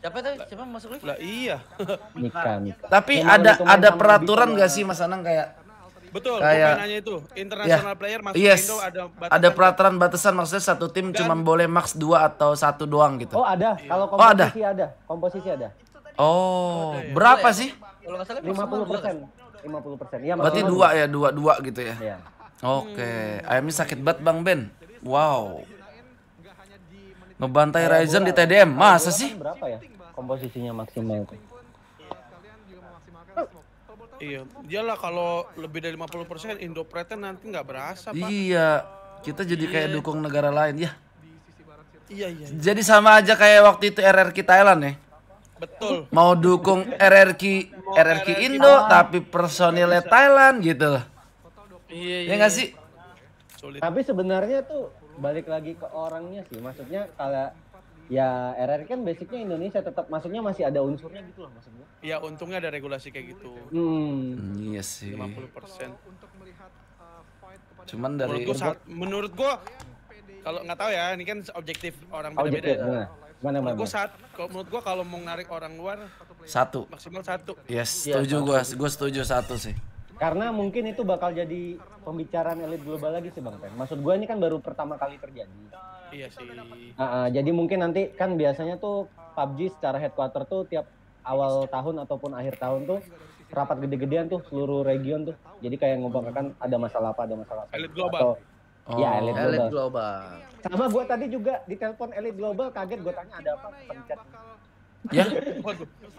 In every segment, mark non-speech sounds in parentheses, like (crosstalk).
Siapa tadi? Siapa masuk lift? Lah iya. Bukan. Tapi Cuma ada ada peraturan gak sih Mas Anang kayak Betul, kayak, nanya itu. International yeah. player masuk yes, Indo ada batasan. Ada kan? peraturan batasan maksudnya satu tim dan, cuma boleh max 2 atau satu doang gitu. Oh, ada. Iya. Kalau oh, komposisi oh, ada. ada. Komposisi ada. Oh, oh ada, ya. berapa ya. sih? Kalau enggak salah 50%. 50%. persen. Iya, Berarti 2 ya, 2 2 gitu ya. Iya. Oke, okay. Hmm. ayamnya sakit banget Bang Ben. Wow. Ngebantai eh, Ryzen di TDM. Masa sih? Kan berapa ya? Komposisinya maksimal itu. Iya, iyalah kalau lebih dari 50% Indo Preten nanti nggak berasa, Pak. Iya, kita jadi kayak iya. dukung negara lain, ya. Iya, iya, iya. Jadi sama aja kayak waktu itu RRQ Thailand ya. Betul. Mau dukung RRQ RRQ Indo ah. tapi personilnya Thailand gitu Iya, iya. Ya nggak iya. sih? Tapi sebenarnya tuh balik lagi ke orangnya sih maksudnya kalau ya RR kan basicnya Indonesia tetap maksudnya masih ada unsurnya gitu loh maksudnya ya untungnya ada regulasi kayak gitu hmm, hmm iya sih 50 persen uh, cuman dari menurut gua, saat, menurut gua kalau nggak tahu ya ini kan objektif orang beda-beda ya. Mana, mana, menurut saat menurut gua kalau mau narik orang luar satu maksimal satu yes iya, setuju ya, gua gua setuju satu sih karena mungkin itu bakal jadi pembicaraan elit global lagi sih Bang Pen. Maksud gue ini kan baru pertama kali terjadi. Iya sih. Uh, uh, jadi mungkin nanti kan biasanya tuh PUBG secara headquarter tuh tiap awal tahun ataupun akhir tahun tuh rapat gede-gedean tuh seluruh region tuh. Jadi kayak ngobrolkan ada masalah apa, ada masalah apa. Elit global. Atau, iya, Oh, ya elit global. global. Sama gue tadi juga di telepon elit global kaget gue tanya ada apa pencet Ya?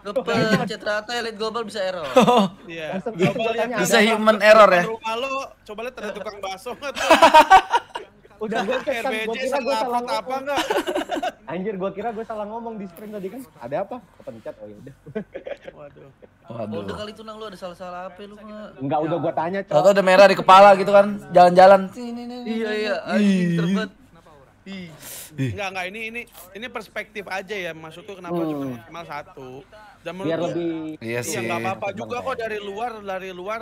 Kepencet rata elite ya, global bisa error. Oh. Iya. yeah. Bisa human error ya. Rumah lo coba lihat ada iya. tukang bakso enggak tuh. (laughs) Udah gue kira gue (laughs) kira gue salah apa enggak? Anjir gue kira gue salah ngomong di spring tadi kan. Ada apa? Kepencet oh ya udah. (laughs) Waduh. Waduh. Oh, udah kali tunang lu ada salah-salah apa lu mah? Enggak udah gue tanya coy. Atau ada merah di kepala gitu kan. Jalan-jalan. Iya iya. iya. Anjir terbet. Ih, Enggak enggak ini ini ini perspektif aja ya maksudku kenapa hmm. cuma maksimal satu. Dan menurut Biar lebih iya, iya sih. Enggak apa-apa juga kok dari luar dari luar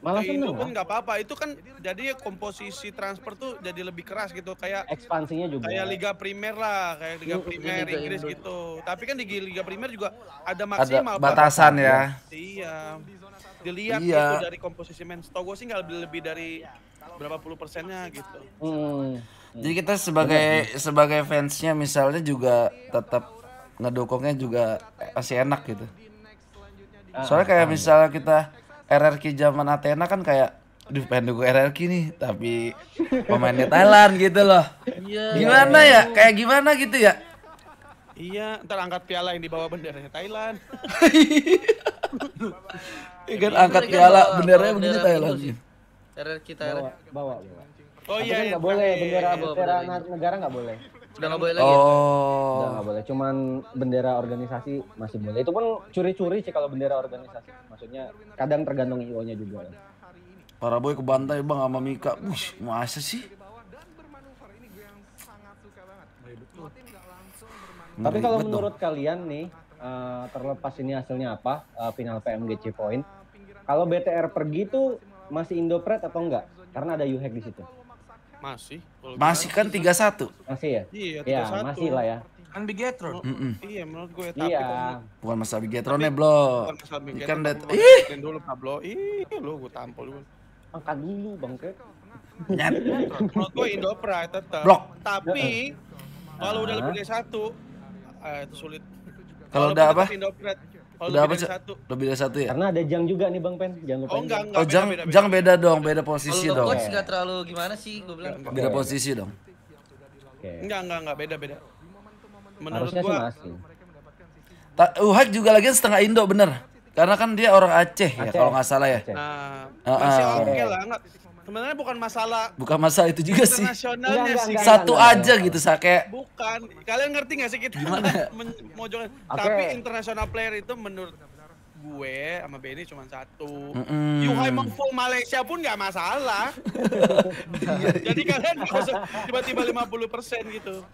Malah itu pun nggak apa-apa. Itu kan jadi komposisi transfer tuh jadi lebih keras gitu kayak ekspansinya juga. Kayak Liga Primer lah, kayak Liga Primer gitu, Inggris gitu. Tapi kan di Liga Primer juga ada maksimal ada batasan ya. Iya. Dilihat iya. itu dari komposisi men. Stogo sih nggak lebih, lebih dari berapa puluh persennya gitu. Hmm. Hmm. Jadi kita sebagai ya. sebagai fansnya misalnya juga tetap ngedukungnya juga masih enak gitu. Ah, Soalnya kayak ah, misalnya kita RRQ zaman Athena kan kayak Aduh pengen dukung RRQ nih tapi pemainnya Thailand gitu loh. Iya. Gimana ya? Kayak gimana gitu ya? Iya, ntar angkat piala yang dibawa benderanya Thailand. (laughs) Iya angkat piala benderanya begini Thailand. RRQ Thailand. Bawa, bawa. Oh iya, kan iya. nggak boleh bendera iya, bendera negara nggak boleh. Udah nggak boleh lagi. Ya? Oh. Udah nggak boleh. Cuman bendera organisasi masih boleh. Itu pun curi-curi sih kalau bendera organisasi. Maksudnya kadang tergantung IO-nya juga. Para boy ke bantai bang sama Mika. Wush, masa sih? Tapi kalau menurut kalian nih, uh, terlepas ini hasilnya apa, uh, final PMGC point, kalau BTR pergi tuh masih Indopret atau enggak? Karena ada UHEC di situ. Masih. Masih kan 31. Masih ya? Iya, 31. Ya, masih lah ya. Kan Bigetron. Mm -mm. Iya, menurut gue ya, tapi iya. kan. Bukan masalah Bigetronnya, ya, Blo. Bukan masalah Bigetron. Ikan dat. Ih. dulu Pablo. Ih, lu gue tampol dulu. Angkat dulu, Bang Bangke. Nyat. menurut gue Indopra tetap. Blok. Tapi kalau udah lebih dari satu eh, itu sulit. Kalau udah apa? Indopra Oh, udah lebih dari satu. Lebih dari satu ya? Karena ada Jang juga nih Bang Pen. Jangan lupa. Oh, enggak, enggak, oh Jang, beda, beda, Jang beda dong, beda posisi Kalau dong. Coach terlalu gimana sih Gue bilang. Beda, beda posisi dong. Okay. Enggak, enggak, enggak, beda, beda. Menurut Harusnya gua sih Uhak juga lagi setengah Indo bener. Karena kan dia orang Aceh, ya, Aceh. ya kalau nggak salah ya. Nah, Aceh. Nah, uh, masih uh, oke okay lah, enggak sebenarnya bukan masalah bukan masalah itu juga sih internasionalnya sih satu enggak, aja enggak. gitu sa kayak bukan kalian ngerti gak sih kita gimana (laughs) okay. tapi internasional player itu menurut gue sama Benny cuma satu. Mm -mm. Yuhai full Malaysia pun gak masalah. (laughs) Iya, iya. Jadi kalian tiba-tiba 50% gitu.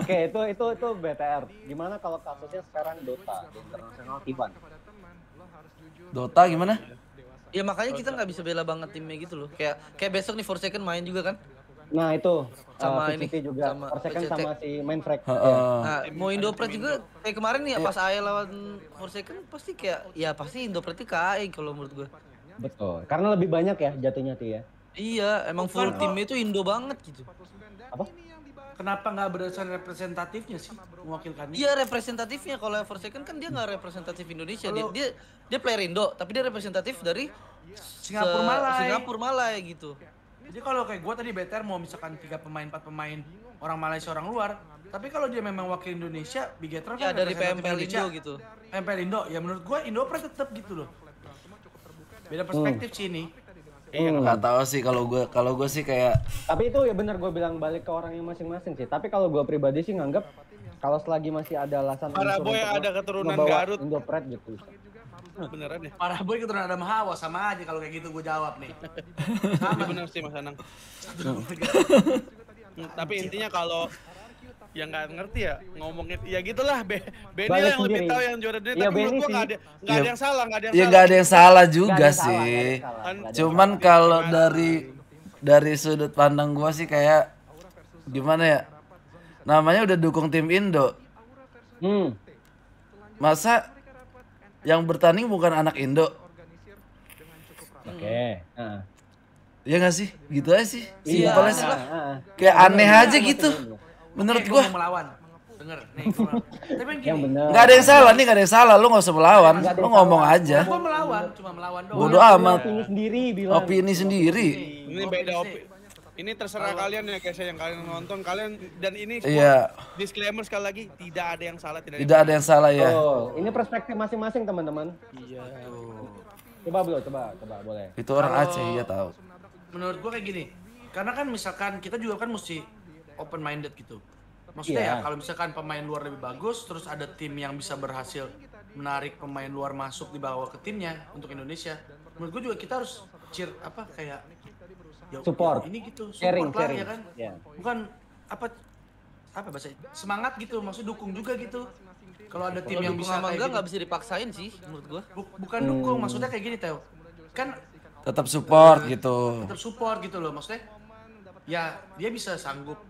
Oke, okay, itu itu itu BTR. Gimana kalau kasusnya sekarang Dota, internasional Ivan? Dota gimana? Ya makanya kita nggak bisa bela banget timnya gitu loh. Kayak kayak besok nih Forsaken main juga kan? Nah itu sama uh, ini juga sama Forsaken sama si Mindfrag. Uh, uh. Iya. Nah, mau Indopret juga kayak kemarin nih ya yeah. pas AE lawan Forsaken pasti kayak ya pasti Indo Indopret KAE kalau menurut gue. Betul. Karena lebih banyak ya jatuhnya tuh ya. Iya, emang full nah. timnya itu Indo banget gitu. Apa? kenapa nggak berdasarkan representatifnya sih mewakilkannya? Iya representatifnya kalau Forsaken kan dia nggak representatif Indonesia Halo. dia, dia dia player Indo tapi dia representatif dari Singapura Malay. Singapura Malay gitu. Jadi kalau kayak gue tadi better mau misalkan tiga pemain empat pemain orang Malaysia orang luar tapi kalau dia memang wakil Indonesia Bigetron kan ya, kan dari PMPL Indo gitu PMPL Indo ya menurut gue Indo Pres tetap gitu loh beda perspektif hmm. sih ini Iya hmm. nggak tahu sih kalau gue kalau gue sih kayak. Tapi itu ya benar gue bilang balik ke orang yang masing-masing sih. Tapi kalau gue pribadi sih nganggap kalau selagi masih ada alasan para boy ada keturunan Garut Indopret gitu beneran ya para boy keturunan Adam Hawa sama aja kalau kayak gitu gue jawab nih iya, sama bener sih Mas Anang tapi intinya kalau yang nggak ngerti ya ngomongin ya gitulah Be Benny Balik yang sendiri. lebih tahu yang juara dunia ya, tapi menurut gue nggak ada nggak ya. ada yang salah nggak ada yang ya, salah. nggak ada yang salah juga gak sih salah, yang salah. Gak cuman kalau dari dari sudut pandang gue sih kayak gimana ya namanya udah dukung tim Indo hmm. masa yang bertanding bukan anak Indo oke okay. uh. ya nggak sih gitu aja sih iya, simpelnya sih lah kayak aneh aja gitu menurut eh, gua melawan denger nih (laughs) tapi gini enggak ada yang salah nih nggak ada yang salah lu nggak usah melawan lu ngomong aja gua melawan cuma melawan doang bodo amat opini sendiri bilang opini sendiri ini beda opini ini terserah oh. kalian ya guys yang kalian nonton kalian dan ini iya. Yeah. disclaimer sekali lagi tidak ada yang salah tidak, tidak ada yang salah ya oh, ini perspektif masing-masing teman-teman iya oh. coba belum coba coba boleh itu orang Aceh ya tahu menurut gua kayak gini karena kan misalkan kita juga kan mesti open minded gitu. Maksudnya yeah. ya kalau misalkan pemain luar lebih bagus, terus ada tim yang bisa berhasil menarik pemain luar masuk dibawa ke timnya untuk Indonesia. Menurut gue juga kita harus cheer apa kayak ya, support. Ya, ini gitu, support sharing, lah sharing. ya kan. Yeah. Bukan apa apa bahasa semangat gitu, maksud dukung juga gitu. Kalau ada tim yang bisa enggak gitu. nggak bisa dipaksain sih menurut gua. Bukan hmm. dukung, maksudnya kayak gini, Teo. Kan tetap support gitu. Tetap support gitu loh maksudnya ya dia bisa sanggup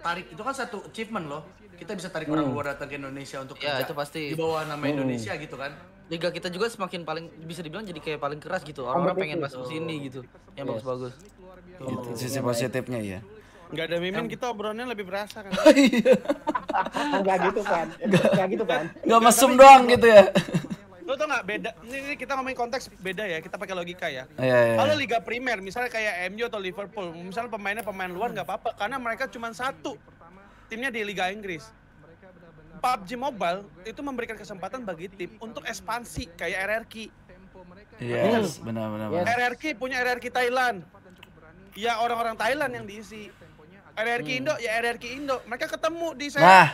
tarik itu kan satu achievement loh kita bisa tarik orang luar hmm. datang ke Indonesia untuk ya, kerja itu pasti di bawah nama hmm. Indonesia gitu kan liga kita juga semakin paling bisa dibilang jadi kayak paling keras gitu oh, orang-orang pengen masuk sini gitu yang bagus-bagus gitu. gitu. sisi positifnya ya Gak ada mimin kita obrolannya lebih berasa kan. (laughs) Iya. Gak gitu kan. Gak gitu kan. Gak mesum doang gitu ya. Lo tau gak beda, ini, ini kita ngomongin konteks beda ya, kita pakai logika ya. kalau iya, iya, yeah, Kalau Liga Primer, misalnya kayak MU atau Liverpool, misalnya pemainnya pemain luar nggak apa-apa, karena mereka cuma satu timnya di Liga Inggris. PUBG Mobile itu memberikan kesempatan bagi tim untuk ekspansi kayak RRQ. Yes, benar-benar. Yes. RRQ punya RRQ Thailand. Ya orang-orang Thailand yang diisi. RRQ Indo ya RRQ Indo. Mereka ketemu di sana. Nah,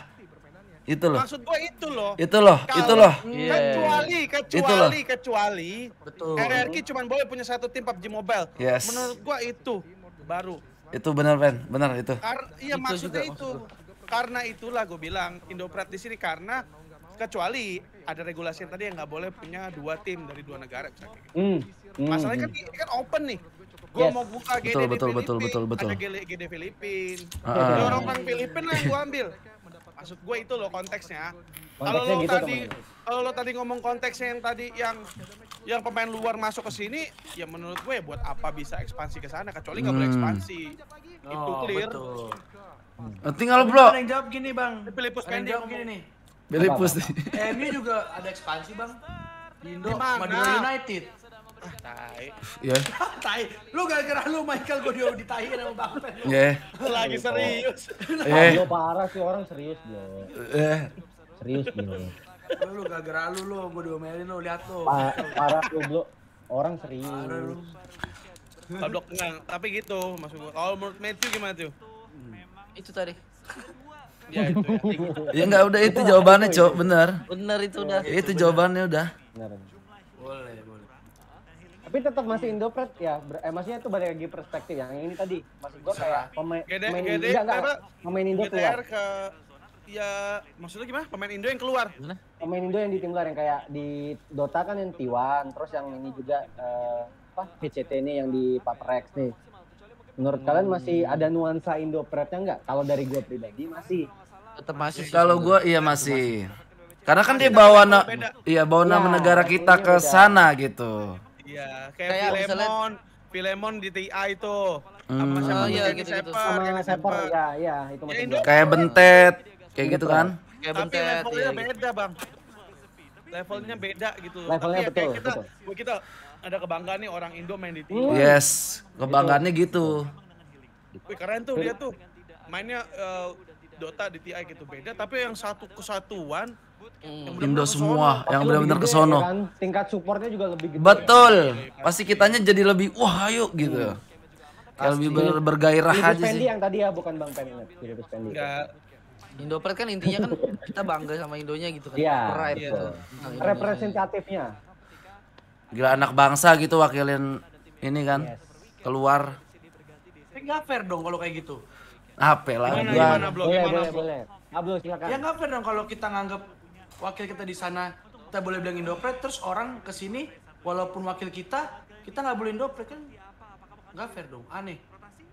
itu loh. Maksud gue itu loh. Itu loh, Kalo, iya. itu loh. Kecuali, kecuali, itu loh. kecuali. Betul. RRQ cuma boleh punya satu tim PUBG Mobile. Yes. Menurut gue itu baru. Itu benar, Ben. Benar itu. Kar iya, itu maksudnya juga, itu. Maksud karena itulah gue bilang Indopret di sini karena kecuali ada regulasi yang tadi yang nggak boleh punya dua tim dari dua negara Mm. Mm. Masalahnya hmm. kan ini kan open nih. Gue yes. mau buka GD betul, di betul, Filipin, betul, betul, betul. ada GD, Filipin. Uh. Ah, ah. orang orang Filipin lah yang gue ambil. Maksud gue itu loh konteksnya. Kalau lo gitu, tadi kalau lo tadi ngomong konteksnya yang tadi yang yang pemain luar masuk ke sini, ya menurut gue ya buat apa bisa ekspansi ke sana kecuali nggak hmm. boleh ekspansi. Oh, itu clear. Betul. Hmm. Tinggal bro. yang jawab gini, Bang. Filipus kan jawab gini nih. Filipus. ini juga ada ekspansi, Bang. Di Indo, Madura nah. United. Ah, tai. Ya. (laughs) tai. Lu gara-gara lu Michael gue dia tai sama Bang Pen. Ya. Lagi gitu. serius. Iya. parah sih orang serius, Bro. Iya. Serius, Bro. Lu gak gara lu lu gue diomelin lu lihat tuh. Parah lu, Bro. Orang serius. Pablo enggak, nah, tapi gitu maksud gua. Kalau menurut Matthew gimana tuh? Hmm. Itu tadi. Ya, itu ya. ya enggak udah itu jawabannya, Cok. benar, benar itu udah. Itu jawabannya udah. Benar. Boleh tapi tetap masih indo Indopret ya eh, maksudnya itu balik lagi perspektif yang ini tadi maksud gua kayak pemain Gede, pemain Gede, enggak, enggak, pemain Indo keluar ke ya maksudnya gimana pemain Indo yang keluar pemain Indo yang di tim luar yang kayak di Dota kan yang Tiwan terus yang ini juga uh, apa HCT ini yang di Paprex nih menurut hmm. kalian masih hmm. ada nuansa Indo pride nggak kalau dari gue pribadi masih tetap masih iya, kalau gue iya masih karena kan dia bawa na iya bawa nama iya, negara kita ke sana gitu Iya, kayak, kayak Filemon, misalnya... Filemon di TI itu. Hmm. Sama siapa? Oh, iya, gitu, gitu. Sama Seper, ya, ya, itu ya, Kayak bentet, kayak gitu kan? Kayak bentet. Tapi levelnya iya, beda, gitu. Bang. Levelnya beda gitu. Levelnya Tapi ya, betul, ya, kita, betul. kita ada kebanggaan nih orang Indo main di TI. Yes, kebanggaannya gitu. gitu. Wih, keren tuh dia tuh. Mainnya uh, Dota di TI gitu beda, tapi yang satu kesatuan Hmm, Indo semua kesono. yang benar-benar ke sono. Tingkat supportnya juga lebih gede. Betul. Pasti kitanya jadi lebih wah ayo gitu. Hmm. Kayak lebih ber bergairah Lidus aja Pendi sih. yang tadi ya bukan Bang Pen. Enggak. kan intinya kan kita bangga sama Indonya gitu kan. Iya. Yeah. yeah. Yeah. Representatifnya. Gila anak bangsa gitu wakilin ini kan yes. keluar. Enggak fair dong kalau kayak gitu. Apa lah? Gimana, gimana, gimana, boleh, boleh. Ah, silakan. Ya nggak fair dong kalau kita nganggap wakil kita di sana kita boleh bilang Indopret terus orang ke sini walaupun wakil kita, kita nggak boleh Indopret kan? Nggak fair dong, aneh.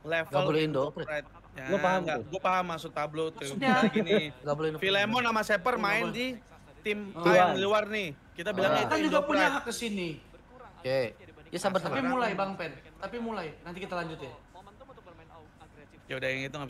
Level gak boleh Indoprek. Ya, gue paham gak? Gue paham maksud tablo tuh. Maksudnya gini, (laughs) gak boleh Filemon sama Seper main di tim yang luar nih. Kita bilang kita juga punya hak ke sini. Oke. Okay. Ya sabar sabar. Tapi mulai Bang Pen. Tapi mulai. Nanti kita lanjut ya. Ya udah yang itu